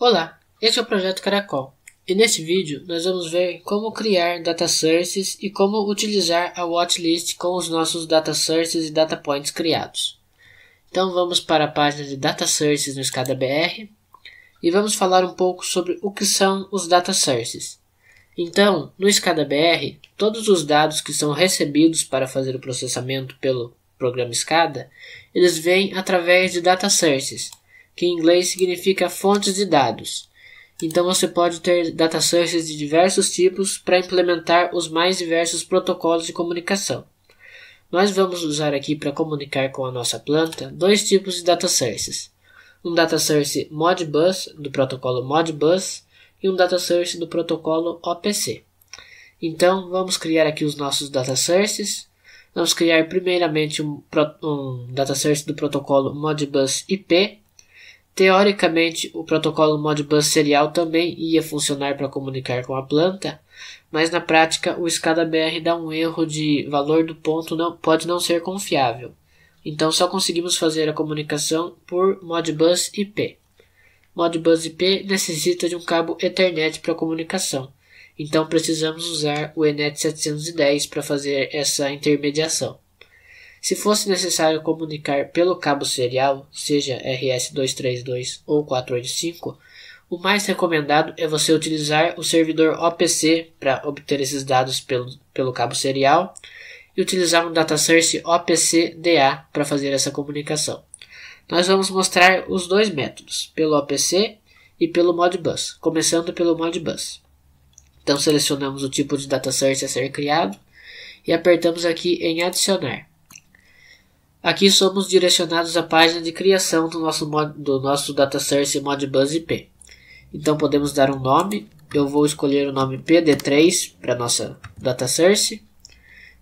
Olá, esse é o Projeto Caracol e neste vídeo nós vamos ver como criar data sources e como utilizar a watchlist com os nossos data sources e data points criados. Então vamos para a página de Data Sources no Escada BR e vamos falar um pouco sobre o que são os data sources. Então, no Escada BR, todos os dados que são recebidos para fazer o processamento pelo programa Escada, eles vêm através de data sources, que em inglês significa fontes de dados. Então você pode ter data sources de diversos tipos para implementar os mais diversos protocolos de comunicação. Nós vamos usar aqui para comunicar com a nossa planta dois tipos de data sources. Um data source Modbus do protocolo Modbus e um data source do protocolo OPC. Então vamos criar aqui os nossos data sources. Vamos criar primeiramente um, um data source do protocolo Modbus IP Teoricamente, o protocolo Modbus serial também ia funcionar para comunicar com a planta, mas na prática o SCADA BR dá um erro de valor do ponto não pode não ser confiável. Então só conseguimos fazer a comunicação por Modbus IP. Modbus IP necessita de um cabo Ethernet para comunicação. Então precisamos usar o Enet 710 para fazer essa intermediação. Se fosse necessário comunicar pelo cabo serial, seja RS-232 ou 485, o mais recomendado é você utilizar o servidor OPC para obter esses dados pelo, pelo cabo serial e utilizar um data source OPC-DA para fazer essa comunicação. Nós vamos mostrar os dois métodos, pelo OPC e pelo Modbus, começando pelo Modbus. Então selecionamos o tipo de data source a ser criado e apertamos aqui em adicionar. Aqui somos direcionados à página de criação do nosso, mod, do nosso data source Modbus IP. Então podemos dar um nome. Eu vou escolher o nome PD3 para nossa data source.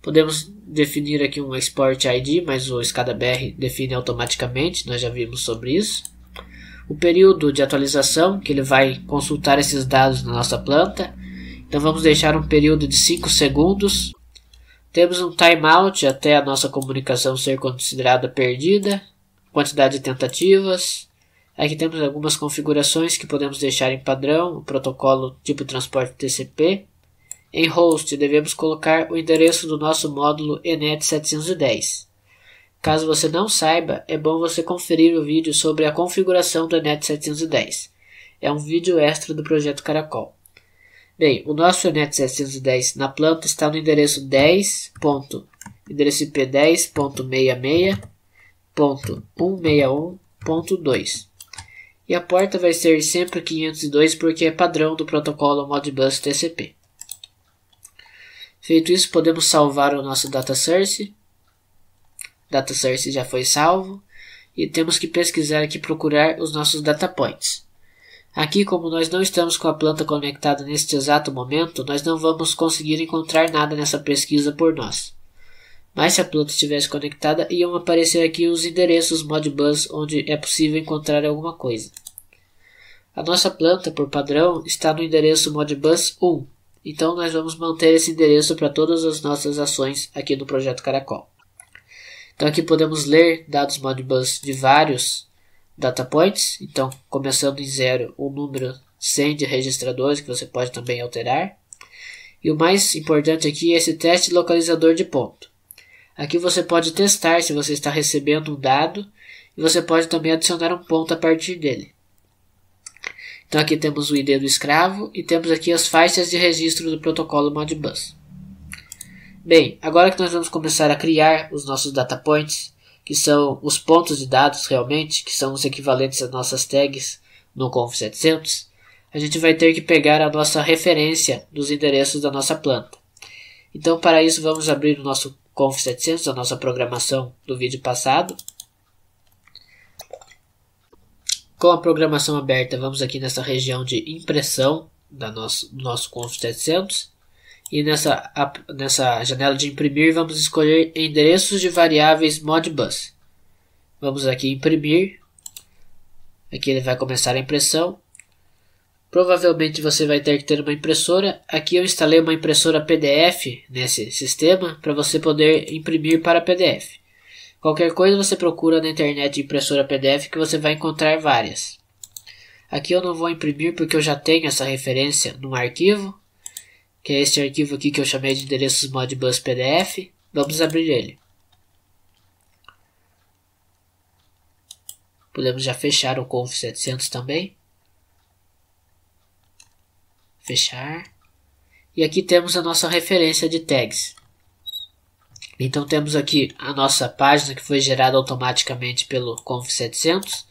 Podemos definir aqui um export ID, mas o SCADA BR define automaticamente, nós já vimos sobre isso. O período de atualização, que ele vai consultar esses dados na nossa planta. Então vamos deixar um período de 5 segundos temos um timeout até a nossa comunicação ser considerada perdida, quantidade de tentativas. Aqui temos algumas configurações que podemos deixar em padrão, o protocolo tipo transporte TCP. Em host, devemos colocar o endereço do nosso módulo ENET 710. Caso você não saiba, é bom você conferir o vídeo sobre a configuração do ENET 710. É um vídeo extra do projeto Caracol. Bem, o nosso Ethernet 710 na planta está no endereço 10. endereço IP 10.66.161.2. E a porta vai ser sempre 502 porque é padrão do protocolo Modbus TCP. Feito isso, podemos salvar o nosso data source. Data source já foi salvo. E temos que pesquisar aqui procurar os nossos data points. Aqui, como nós não estamos com a planta conectada neste exato momento, nós não vamos conseguir encontrar nada nessa pesquisa por nós. Mas se a planta estivesse conectada, iam aparecer aqui os endereços Modbus onde é possível encontrar alguma coisa. A nossa planta, por padrão, está no endereço Modbus 1, então nós vamos manter esse endereço para todas as nossas ações aqui no Projeto Caracol. Então aqui podemos ler dados Modbus de vários data points, então começando em zero o um número 100 de registradores que você pode também alterar. E o mais importante aqui é esse teste localizador de ponto. Aqui você pode testar se você está recebendo um dado e você pode também adicionar um ponto a partir dele. Então aqui temos o ID do escravo e temos aqui as faixas de registro do protocolo Modbus. Bem, agora que nós vamos começar a criar os nossos data points, que são os pontos de dados realmente, que são os equivalentes às nossas tags no Conf700, a gente vai ter que pegar a nossa referência dos endereços da nossa planta. Então, para isso, vamos abrir o nosso Conf700, a nossa programação do vídeo passado. Com a programação aberta, vamos aqui nessa região de impressão da nosso, do nosso Conf700 e nessa, nessa janela de imprimir, vamos escolher endereços de variáveis modbus. Vamos aqui imprimir. Aqui ele vai começar a impressão. Provavelmente você vai ter que ter uma impressora. Aqui eu instalei uma impressora PDF nesse sistema para você poder imprimir para PDF. Qualquer coisa você procura na internet impressora PDF que você vai encontrar várias. Aqui eu não vou imprimir porque eu já tenho essa referência num arquivo, que é este arquivo aqui que eu chamei de endereços modbus pdf. Vamos abrir ele. Podemos já fechar o conf 700 também. Fechar. E aqui temos a nossa referência de tags. Então temos aqui a nossa página que foi gerada automaticamente pelo conf 700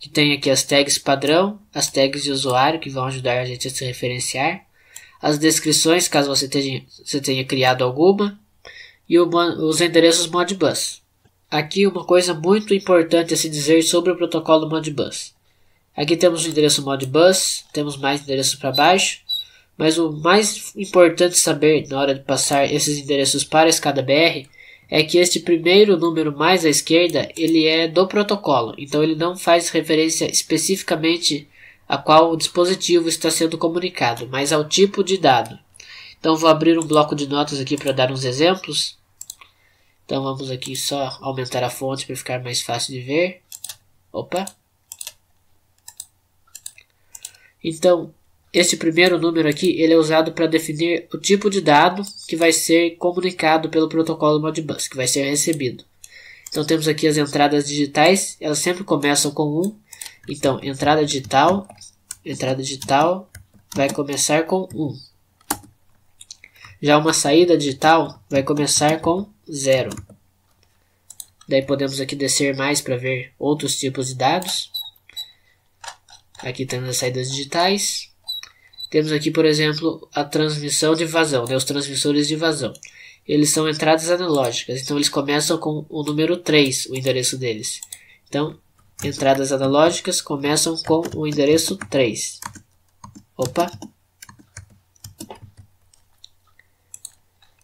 que tem aqui as tags padrão, as tags de usuário que vão ajudar a gente a se referenciar as descrições, caso você tenha, você tenha criado alguma, e o, os endereços Modbus. Aqui uma coisa muito importante a se dizer sobre o protocolo Modbus. Aqui temos o endereço Modbus, temos mais endereços para baixo, mas o mais importante saber na hora de passar esses endereços para a escada BR é que este primeiro número mais à esquerda ele é do protocolo, então ele não faz referência especificamente a qual o dispositivo está sendo comunicado, mas ao tipo de dado. Então vou abrir um bloco de notas aqui para dar uns exemplos. Então vamos aqui só aumentar a fonte para ficar mais fácil de ver. Opa! Então, este primeiro número aqui, ele é usado para definir o tipo de dado que vai ser comunicado pelo protocolo Modbus, que vai ser recebido. Então temos aqui as entradas digitais, elas sempre começam com 1 então, entrada digital, entrada digital vai começar com 1. Já uma saída digital vai começar com 0. Daí podemos aqui descer mais para ver outros tipos de dados. Aqui temos as saídas digitais. Temos aqui, por exemplo, a transmissão de vazão, né? os transmissores de vazão. Eles são entradas analógicas, então eles começam com o número 3, o endereço deles. Então, Entradas analógicas começam com o endereço 3. Opa!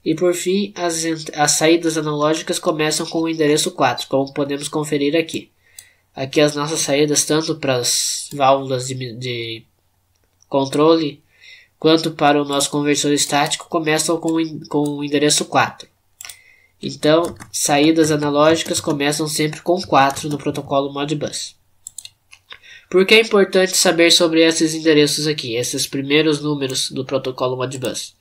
E por fim, as, as saídas analógicas começam com o endereço 4, como podemos conferir aqui. Aqui as nossas saídas, tanto para as válvulas de, de controle, quanto para o nosso conversor estático, começam com, com o endereço 4. Então, saídas analógicas começam sempre com 4 no protocolo Modbus. Por que é importante saber sobre esses endereços aqui, esses primeiros números do protocolo Modbus?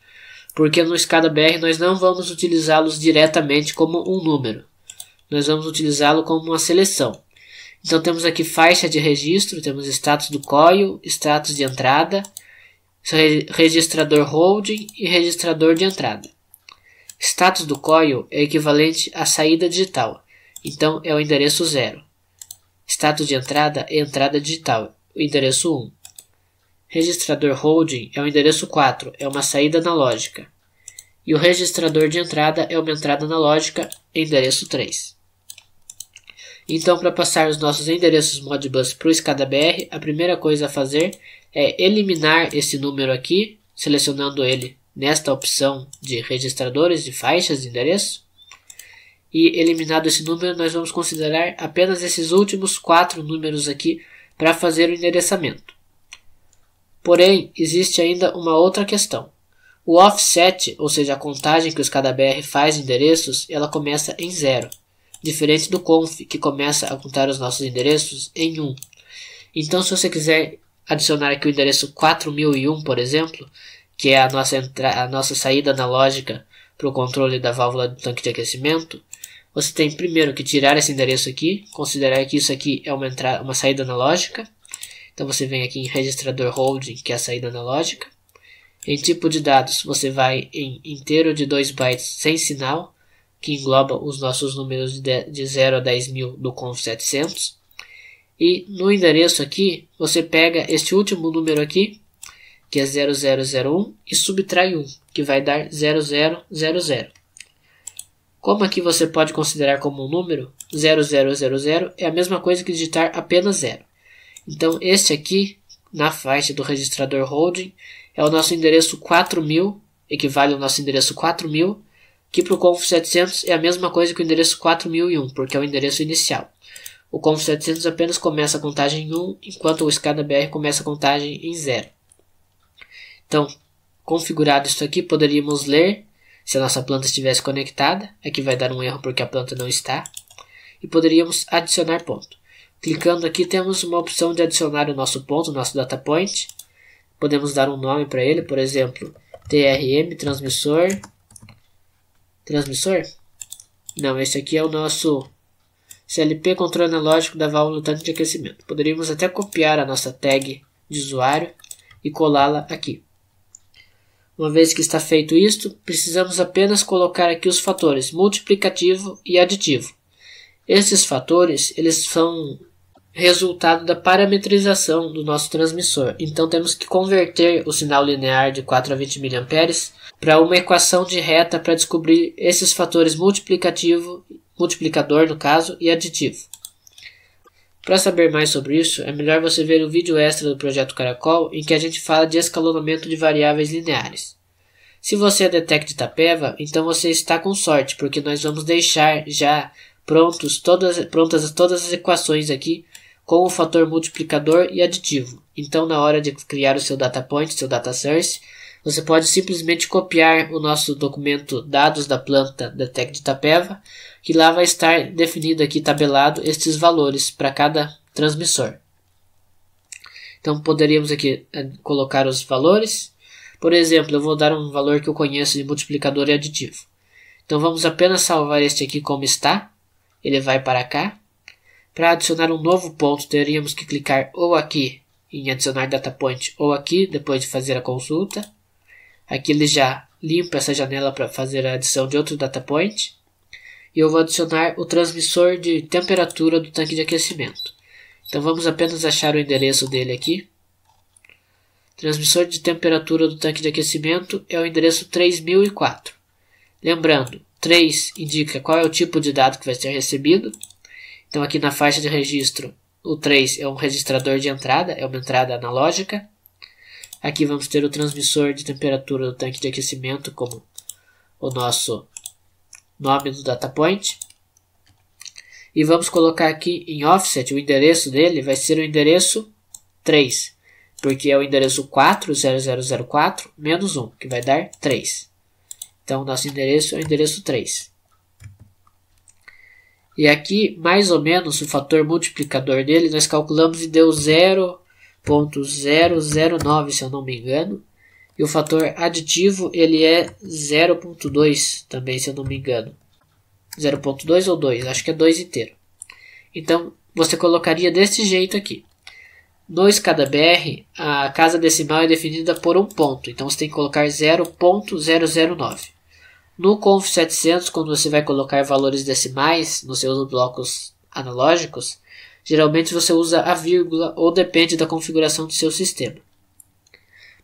Porque no SCADA BR nós não vamos utilizá-los diretamente como um número. Nós vamos utilizá-lo como uma seleção. Então temos aqui faixa de registro, temos status do coil, status de entrada, registrador holding e registrador de entrada. Status do COIL é equivalente à saída digital, então é o endereço 0. Status de entrada é entrada digital, o endereço 1. Registrador holding é o endereço 4, é uma saída analógica. E o registrador de entrada é uma entrada analógica, endereço 3. Então, para passar os nossos endereços Modbus para o Escada BR, a primeira coisa a fazer é eliminar esse número aqui, selecionando ele nesta opção de registradores de faixas de endereço. E eliminado esse número, nós vamos considerar apenas esses últimos quatro números aqui para fazer o endereçamento. Porém, existe ainda uma outra questão. O offset, ou seja, a contagem que os BR faz de endereços, ela começa em zero, diferente do conf, que começa a contar os nossos endereços em 1. Um. Então, se você quiser adicionar aqui o endereço 4001, por exemplo, que é a nossa, a nossa saída analógica para o controle da válvula do tanque de aquecimento, você tem primeiro que tirar esse endereço aqui, considerar que isso aqui é uma, uma saída analógica. Então você vem aqui em registrador holding, que é a saída analógica. Em tipo de dados, você vai em inteiro de 2 bytes sem sinal, que engloba os nossos números de, 0 a 10.000 mil do conf700. E no endereço aqui, você pega este último número aqui, que é 0001, e subtrai 1, que vai dar 0000. Como aqui você pode considerar como um número, 0000 é a mesma coisa que digitar apenas 0. Então, este aqui, na faixa do registrador holding, é o nosso endereço 4000, equivale ao nosso endereço 4000, que para o Conf 700 é a mesma coisa que o endereço 4001, porque é o endereço inicial. O Conf 700 apenas começa a contagem em 1, enquanto o SCADA-BR começa a contagem em 0. Então, configurado isso aqui, poderíamos ler se a nossa planta estivesse conectada. Aqui vai dar um erro porque a planta não está. E poderíamos adicionar ponto. Clicando aqui, temos uma opção de adicionar o nosso ponto, o nosso data point. Podemos dar um nome para ele, por exemplo, TRM, transmissor. Transmissor? Não, esse aqui é o nosso CLP, controle analógico da válvula tanque de aquecimento. Poderíamos até copiar a nossa tag de usuário e colá-la aqui. Uma vez que está feito isto, precisamos apenas colocar aqui os fatores multiplicativo e aditivo. Esses fatores eles são resultado da parametrização do nosso transmissor. Então temos que converter o sinal linear de 4 a 20 mA para uma equação de reta para descobrir esses fatores multiplicativo, multiplicador no caso, e aditivo. Para saber mais sobre isso, é melhor você ver o um vídeo extra do Projeto Caracol em que a gente fala de escalonamento de variáveis lineares. Se você é Detect de Tapeva, então você está com sorte, porque nós vamos deixar já prontos todas, prontas todas as equações aqui com o fator multiplicador e aditivo. Então, na hora de criar o seu data point, seu data source, você pode simplesmente copiar o nosso documento dados da planta Detect de Tapeva que lá vai estar definido aqui tabelado estes valores para cada transmissor. Então poderíamos aqui é, colocar os valores. Por exemplo, eu vou dar um valor que eu conheço de multiplicador e aditivo. Então vamos apenas salvar este aqui como está. Ele vai para cá. Para adicionar um novo ponto, teríamos que clicar ou aqui em adicionar data point ou aqui depois de fazer a consulta. Aqui ele já limpa essa janela para fazer a adição de outro data point e eu vou adicionar o transmissor de temperatura do tanque de aquecimento. Então vamos apenas achar o endereço dele aqui. Transmissor de temperatura do tanque de aquecimento é o endereço 3004. Lembrando, 3 indica qual é o tipo de dado que vai ser recebido. Então aqui na faixa de registro, o 3 é um registrador de entrada, é uma entrada analógica. Aqui vamos ter o transmissor de temperatura do tanque de aquecimento como o nosso nome do data point. E vamos colocar aqui em offset, o endereço dele vai ser o endereço 3, porque é o endereço 4, menos 1, que vai dar 3. Então, nosso endereço é o endereço 3. E aqui, mais ou menos, o fator multiplicador dele, nós calculamos e deu 0.009, se eu não me engano. E o fator aditivo ele é 0.2 também, se eu não me engano. 0.2 ou 2, acho que é 2 inteiro. Então, você colocaria desse jeito aqui. No escada BR, a casa decimal é definida por um ponto, então você tem que colocar 0.009. No CONF 700, quando você vai colocar valores decimais nos seus blocos analógicos, geralmente você usa a vírgula ou depende da configuração do seu sistema.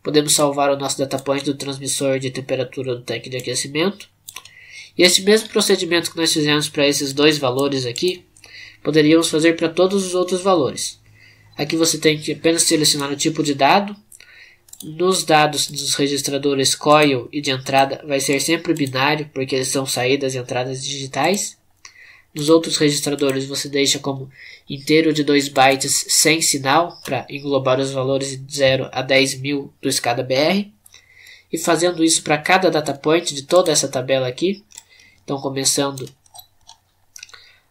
Podemos salvar o nosso datapoint do transmissor de temperatura do tanque de aquecimento. E esse mesmo procedimento que nós fizemos para esses dois valores aqui, poderíamos fazer para todos os outros valores. Aqui você tem que apenas selecionar o tipo de dado. Nos dados dos registradores coil e de entrada vai ser sempre binário, porque eles são saídas e entradas digitais. Nos outros registradores você deixa como inteiro de 2 bytes sem sinal, para englobar os valores de 0 a 10.000 mil do SCADA BR. E fazendo isso para cada data point de toda essa tabela aqui. Então começando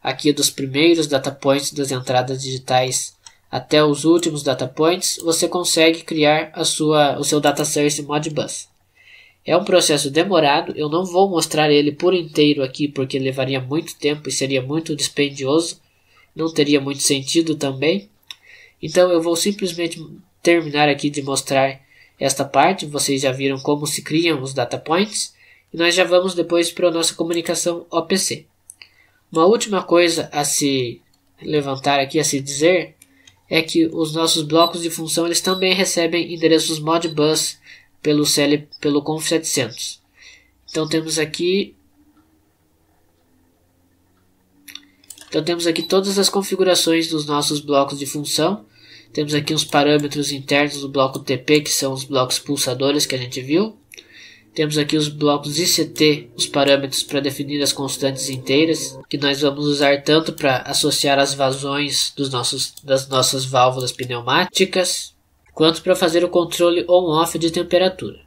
aqui dos primeiros data points das entradas digitais até os últimos data points, você consegue criar a sua, o seu data source Modbus. É um processo demorado, eu não vou mostrar ele por inteiro aqui porque levaria muito tempo e seria muito dispendioso, não teria muito sentido também. Então eu vou simplesmente terminar aqui de mostrar esta parte, vocês já viram como se criam os data points, e nós já vamos depois para a nossa comunicação OPC. Uma última coisa a se levantar aqui, a se dizer, é que os nossos blocos de função eles também recebem endereços Modbus pelo, CL, pelo Conf 700. Então temos aqui Então temos aqui todas as configurações dos nossos blocos de função. Temos aqui os parâmetros internos do bloco TP, que são os blocos pulsadores que a gente viu. Temos aqui os blocos ICT, os parâmetros para definir as constantes inteiras, que nós vamos usar tanto para associar as vazões dos nossos, das nossas válvulas pneumáticas, quanto para fazer o controle on-off de temperatura.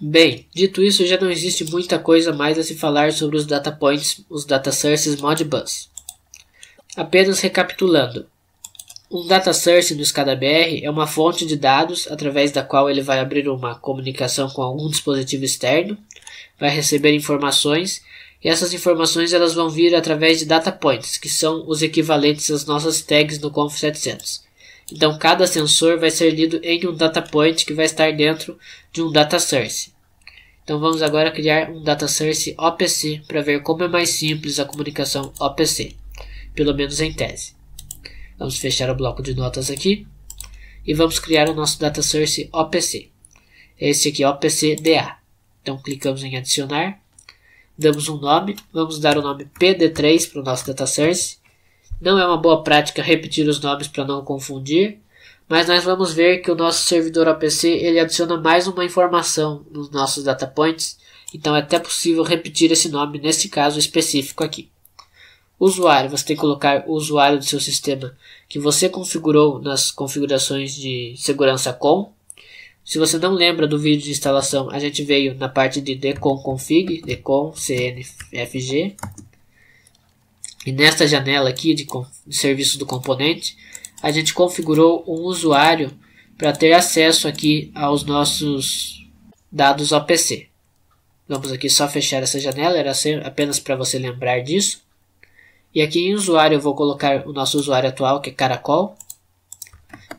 Bem, dito isso, já não existe muita coisa mais a se falar sobre os data points, os data sources Modbus. Apenas recapitulando. Um data source no SCADA-BR é uma fonte de dados através da qual ele vai abrir uma comunicação com algum dispositivo externo, vai receber informações e essas informações elas vão vir através de data points, que são os equivalentes às nossas tags no Conf700. Então cada sensor vai ser lido em um data point que vai estar dentro de um data source. Então vamos agora criar um data source OPC para ver como é mais simples a comunicação OPC, pelo menos em tese. Vamos fechar o bloco de notas aqui e vamos criar o nosso data source OPC. Esse aqui é OPC DA. Então clicamos em adicionar damos um nome, vamos dar o nome PD3 para o nosso data source. Não é uma boa prática repetir os nomes para não confundir, mas nós vamos ver que o nosso servidor APC ele adiciona mais uma informação nos nossos data points, então é até possível repetir esse nome nesse caso específico aqui. Usuário, você tem que colocar o usuário do seu sistema que você configurou nas configurações de segurança com se você não lembra do vídeo de instalação, a gente veio na parte de decon config, decon cnfg. E nesta janela aqui de, de serviço do componente, a gente configurou um usuário para ter acesso aqui aos nossos dados OPC. Vamos aqui só fechar essa janela, era apenas para você lembrar disso. E aqui em usuário eu vou colocar o nosso usuário atual, que é Caracol.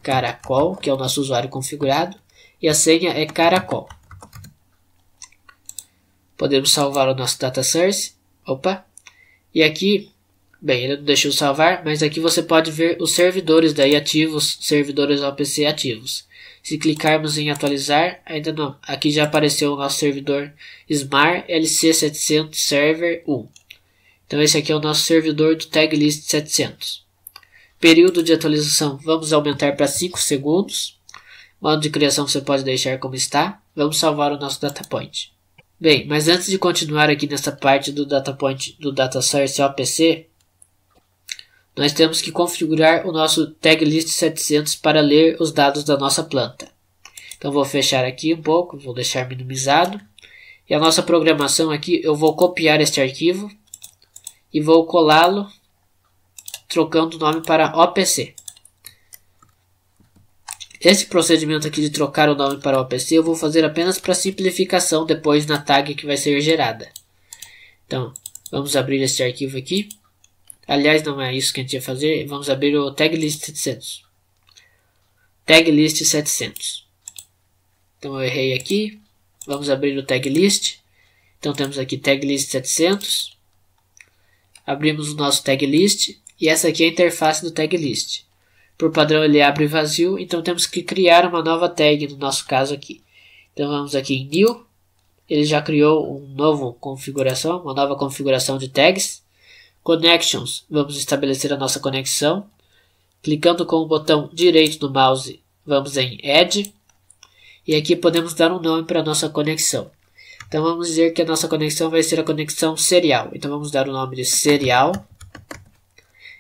Caracol, que é o nosso usuário configurado e a senha é caracol. Podemos salvar o nosso data source. Opa! E aqui, bem, ele não deixou salvar, mas aqui você pode ver os servidores daí ativos, servidores OPC ativos. Se clicarmos em atualizar, ainda não. Aqui já apareceu o nosso servidor SMAR LC700 Server 1. Então esse aqui é o nosso servidor do TagList 700. Período de atualização, vamos aumentar para 5 segundos. Modo de criação você pode deixar como está. Vamos salvar o nosso data point. Bem, mas antes de continuar aqui nessa parte do data point do data source OPC, nós temos que configurar o nosso tag list 700 para ler os dados da nossa planta. Então vou fechar aqui um pouco, vou deixar minimizado. E a nossa programação aqui, eu vou copiar este arquivo e vou colá-lo trocando o nome para OPC. Esse procedimento aqui de trocar o nome para o OPC eu vou fazer apenas para simplificação depois na tag que vai ser gerada. Então, vamos abrir esse arquivo aqui. Aliás, não é isso que a gente ia fazer. Vamos abrir o tag list 700. Tag list 700. Então eu errei aqui. Vamos abrir o tag list. Então temos aqui tag list 700. Abrimos o nosso tag list e essa aqui é a interface do tag list. Por padrão ele abre vazio, então temos que criar uma nova tag no nosso caso aqui. Então vamos aqui em New, ele já criou um novo configuração, uma nova configuração de tags. Connections, vamos estabelecer a nossa conexão. Clicando com o botão direito do mouse, vamos em Add. E aqui podemos dar um nome para a nossa conexão. Então vamos dizer que a nossa conexão vai ser a conexão serial. Então vamos dar o nome de serial.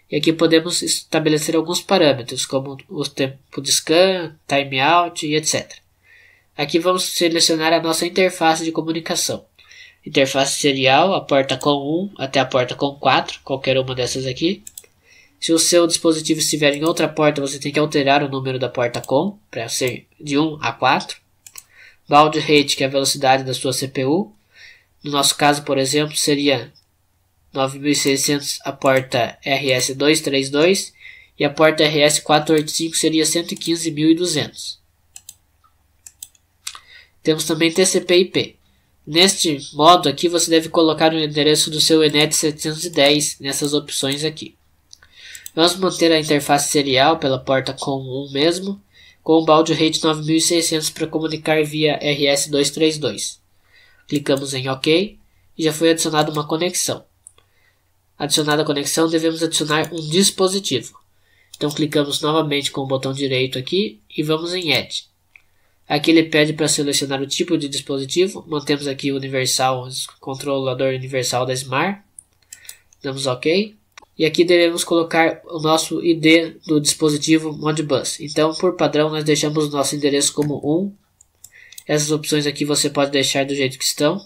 E aqui podemos estabelecer alguns parâmetros, como o tempo de scan, timeout e etc. Aqui vamos selecionar a nossa interface de comunicação. Interface serial, a porta com 1 até a porta com 4, qualquer uma dessas aqui. Se o seu dispositivo estiver em outra porta, você tem que alterar o número da porta com, para ser de 1 a 4. Baud rate, que é a velocidade da sua CPU. No nosso caso, por exemplo, seria 9600 a porta RS232 e a porta RS485 seria 115.200. Temos também TCP/IP. Neste modo aqui você deve colocar o endereço do seu ENET 710 nessas opções aqui. Vamos manter a interface serial pela porta COM1 mesmo, com o balde rate 9600 para comunicar via RS232. Clicamos em OK e já foi adicionada uma conexão. Adicionada a conexão, devemos adicionar um dispositivo. Então clicamos novamente com o botão direito aqui e vamos em Add. Aqui ele pede para selecionar o tipo de dispositivo. Mantemos aqui o universal, o controlador universal da Smart. Damos OK. E aqui devemos colocar o nosso ID do dispositivo Modbus. Então, por padrão, nós deixamos o nosso endereço como 1. Essas opções aqui você pode deixar do jeito que estão.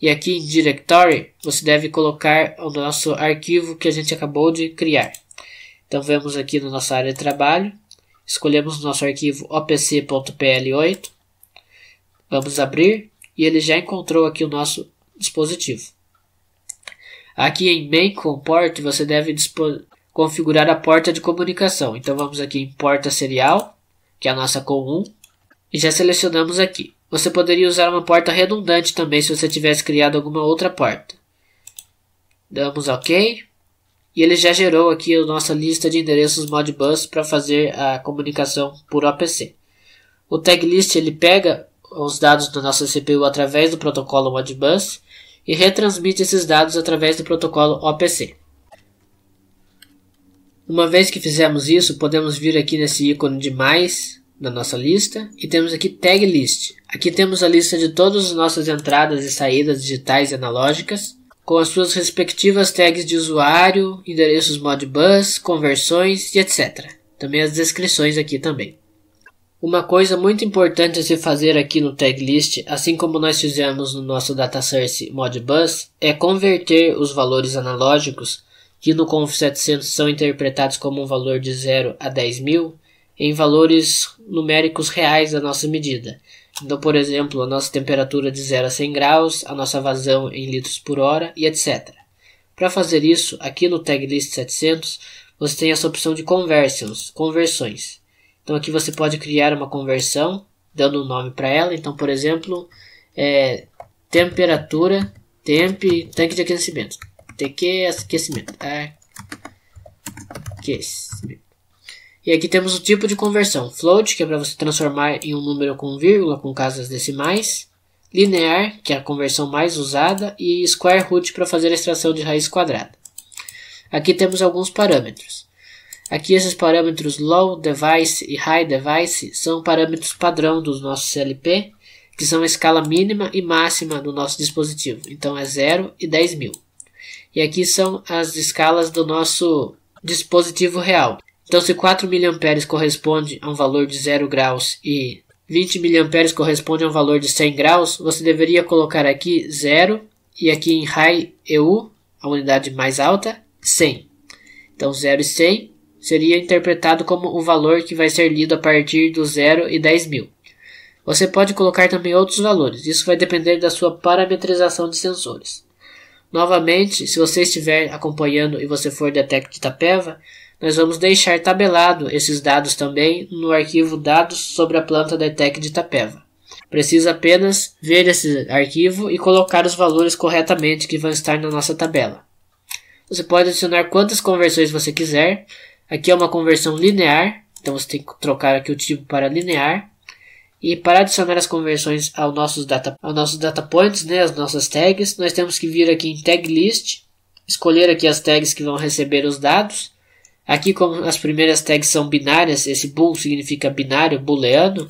E aqui em Directory, você deve colocar o nosso arquivo que a gente acabou de criar. Então vemos aqui na nossa área de trabalho, escolhemos nosso arquivo opc.pl8, vamos abrir e ele já encontrou aqui o nosso dispositivo. Aqui em main com port, você deve configurar a porta de comunicação. Então vamos aqui em porta serial, que é a nossa com 1, e já selecionamos aqui. Você poderia usar uma porta redundante também se você tivesse criado alguma outra porta. Damos OK. E ele já gerou aqui a nossa lista de endereços Modbus para fazer a comunicação por OPC. O tag list ele pega os dados da nossa CPU através do protocolo Modbus e retransmite esses dados através do protocolo OPC. Uma vez que fizemos isso, podemos vir aqui nesse ícone de mais da nossa lista e temos aqui tag list. Aqui temos a lista de todas as nossas entradas e saídas digitais e analógicas, com as suas respectivas tags de usuário, endereços Modbus, conversões e etc. Também as descrições aqui também. Uma coisa muito importante a se fazer aqui no tag list, assim como nós fizemos no nosso data source Modbus, é converter os valores analógicos que no Conf 700 são interpretados como um valor de 0 a 10 mil em valores numéricos reais da nossa medida. Então, por exemplo, a nossa temperatura de 0 a 100 graus, a nossa vazão em litros por hora e etc. Para fazer isso, aqui no Tag List 700, você tem essa opção de conversions, conversões. Então aqui você pode criar uma conversão, dando um nome para ela. Então, por exemplo, é, temperatura, temp, tanque de aquecimento. TQ, aquecimento. Aquecimento. E aqui temos o tipo de conversão: float, que é para você transformar em um número com vírgula, com casas decimais, linear, que é a conversão mais usada, e square root para fazer a extração de raiz quadrada. Aqui temos alguns parâmetros. Aqui esses parâmetros low device e high device são parâmetros padrão dos nossos CLP, que são a escala mínima e máxima do nosso dispositivo. Então é 0 e 10.000. mil. E aqui são as escalas do nosso dispositivo real. Então, se 4 mA corresponde a um valor de 0 graus e 20 mA corresponde a um valor de 100 graus, você deveria colocar aqui 0 e aqui em high EU, a unidade mais alta, 100. Então, 0 e 100 seria interpretado como o valor que vai ser lido a partir do 0 e 10.000. Você pode colocar também outros valores, isso vai depender da sua parametrização de sensores. Novamente, se você estiver acompanhando e você for da Tech Itapeva, nós vamos deixar tabelado esses dados também no arquivo dados sobre a planta da ETEC de Itapeva. Precisa apenas ver esse arquivo e colocar os valores corretamente que vão estar na nossa tabela. Você pode adicionar quantas conversões você quiser. Aqui é uma conversão linear, então você tem que trocar aqui o tipo para linear. E para adicionar as conversões aos nossos data, ao nossos data points, né, as nossas tags, nós temos que vir aqui em tag list, escolher aqui as tags que vão receber os dados Aqui, como as primeiras tags são binárias, esse bool significa binário, booleano,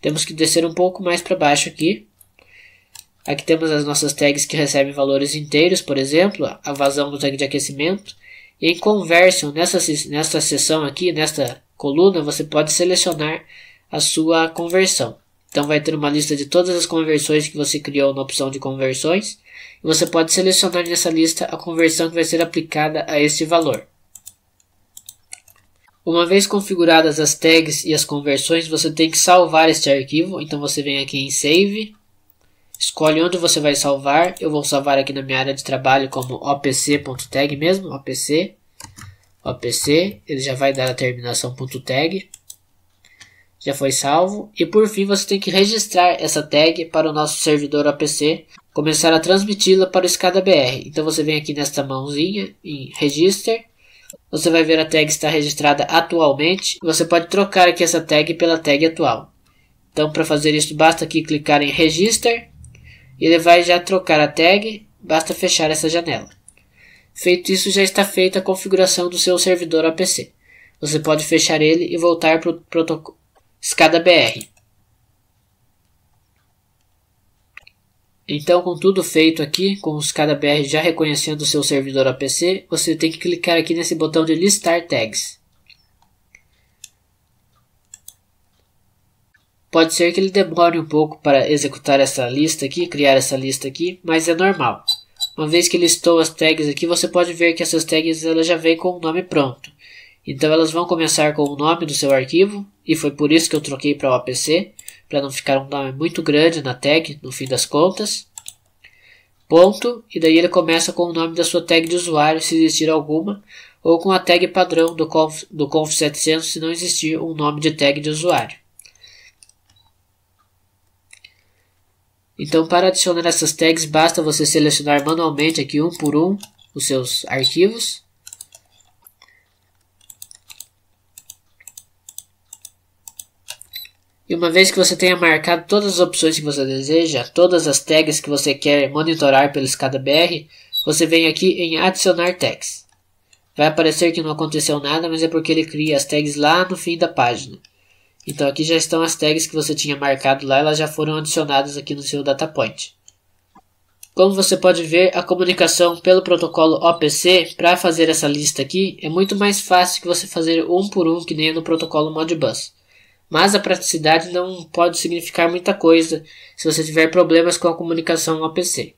temos que descer um pouco mais para baixo aqui. Aqui temos as nossas tags que recebem valores inteiros, por exemplo, a vazão do tag de aquecimento. E em conversion, nessa, nessa seção aqui, nesta coluna, você pode selecionar a sua conversão. Então vai ter uma lista de todas as conversões que você criou na opção de conversões. E você pode selecionar nessa lista a conversão que vai ser aplicada a esse valor. Uma vez configuradas as tags e as conversões, você tem que salvar este arquivo. Então você vem aqui em Save, escolhe onde você vai salvar. Eu vou salvar aqui na minha área de trabalho como opc.tag mesmo, opc, opc, ele já vai dar a terminação .tag. Já foi salvo. E por fim, você tem que registrar essa tag para o nosso servidor OPC começar a transmiti-la para o SCADA BR. Então você vem aqui nesta mãozinha em Register você vai ver a tag está registrada atualmente. Você pode trocar aqui essa tag pela tag atual. Então, para fazer isso, basta aqui clicar em Register. E ele vai já trocar a tag. Basta fechar essa janela. Feito isso, já está feita a configuração do seu servidor APC. Você pode fechar ele e voltar para o protocolo SCADA-BR. Então, com tudo feito aqui, com os KDBR já reconhecendo o seu servidor APC, você tem que clicar aqui nesse botão de listar tags. Pode ser que ele demore um pouco para executar essa lista aqui, criar essa lista aqui, mas é normal. Uma vez que listou as tags aqui, você pode ver que essas tags elas já vêm com o nome pronto. Então elas vão começar com o nome do seu arquivo, e foi por isso que eu troquei para o APC para não ficar um nome muito grande na tag no fim das contas. Ponto, e daí ele começa com o nome da sua tag de usuário, se existir alguma, ou com a tag padrão do conf, do conf 700 se não existir um nome de tag de usuário. Então, para adicionar essas tags, basta você selecionar manualmente aqui um por um os seus arquivos E uma vez que você tenha marcado todas as opções que você deseja, todas as tags que você quer monitorar pela escada BR, você vem aqui em adicionar tags. Vai aparecer que não aconteceu nada, mas é porque ele cria as tags lá no fim da página. Então aqui já estão as tags que você tinha marcado lá, elas já foram adicionadas aqui no seu data point. Como você pode ver, a comunicação pelo protocolo OPC para fazer essa lista aqui é muito mais fácil que você fazer um por um que nem no protocolo Modbus mas a praticidade não pode significar muita coisa se você tiver problemas com a comunicação no APC.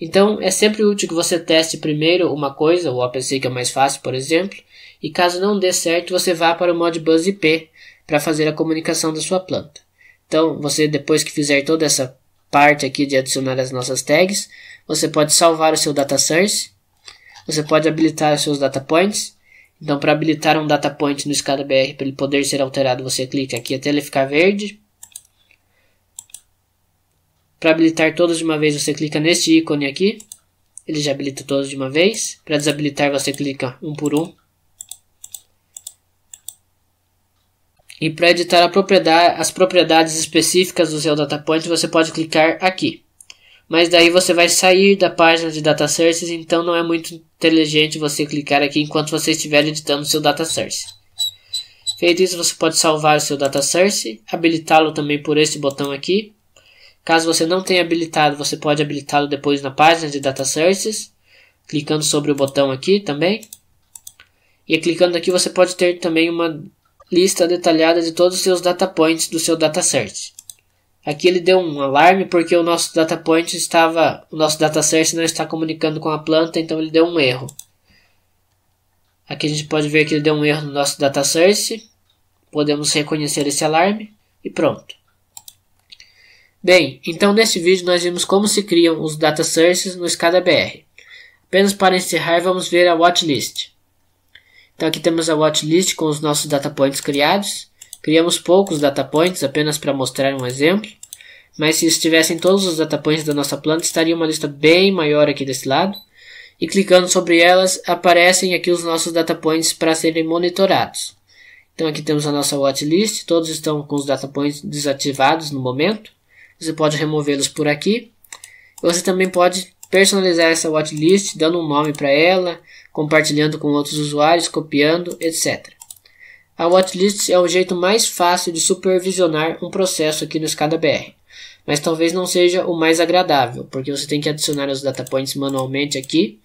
Então, é sempre útil que você teste primeiro uma coisa, o APC que é mais fácil, por exemplo, e caso não dê certo, você vá para o Modbus IP para fazer a comunicação da sua planta. Então, você depois que fizer toda essa parte aqui de adicionar as nossas tags, você pode salvar o seu data source, você pode habilitar os seus data points então, para habilitar um data point no SCADA BR para ele poder ser alterado, você clica aqui até ele ficar verde. Para habilitar todos de uma vez, você clica neste ícone aqui. Ele já habilita todos de uma vez. Para desabilitar, você clica um por um. E para editar propriedade, as propriedades específicas do seu data point, você pode clicar aqui. Mas daí você vai sair da página de data sources, então não é muito inteligente você clicar aqui enquanto você estiver editando seu data source. Feito isso, você pode salvar o seu data source, habilitá-lo também por este botão aqui. Caso você não tenha habilitado, você pode habilitá-lo depois na página de data sources, clicando sobre o botão aqui também. E clicando aqui você pode ter também uma lista detalhada de todos os seus data points do seu data source. Aqui ele deu um alarme porque o nosso data point estava, o nosso data source não está comunicando com a planta, então ele deu um erro. Aqui a gente pode ver que ele deu um erro no nosso data source. Podemos reconhecer esse alarme e pronto. Bem, então neste vídeo nós vimos como se criam os data sources no SCADA BR. Apenas para encerrar, vamos ver a watchlist. Então aqui temos a watchlist com os nossos data points criados. Criamos poucos data points apenas para mostrar um exemplo, mas se estivessem todos os data points da nossa planta, estaria uma lista bem maior aqui desse lado. E clicando sobre elas, aparecem aqui os nossos data points para serem monitorados. Então aqui temos a nossa watchlist, todos estão com os data points desativados no momento. Você pode removê-los por aqui. Você também pode personalizar essa watchlist, dando um nome para ela, compartilhando com outros usuários, copiando, etc. A watchlist é o jeito mais fácil de supervisionar um processo aqui no Escada BR, mas talvez não seja o mais agradável, porque você tem que adicionar os data points manualmente aqui.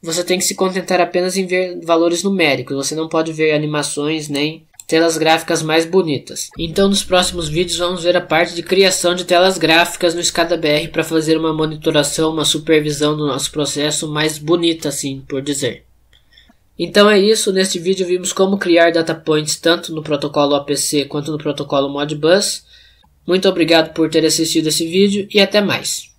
Você tem que se contentar apenas em ver valores numéricos, você não pode ver animações nem telas gráficas mais bonitas. Então, nos próximos vídeos, vamos ver a parte de criação de telas gráficas no Escada BR para fazer uma monitoração, uma supervisão do nosso processo mais bonita, assim por dizer. Então é isso, neste vídeo vimos como criar data points tanto no protocolo APC quanto no protocolo Modbus. Muito obrigado por ter assistido esse vídeo e até mais.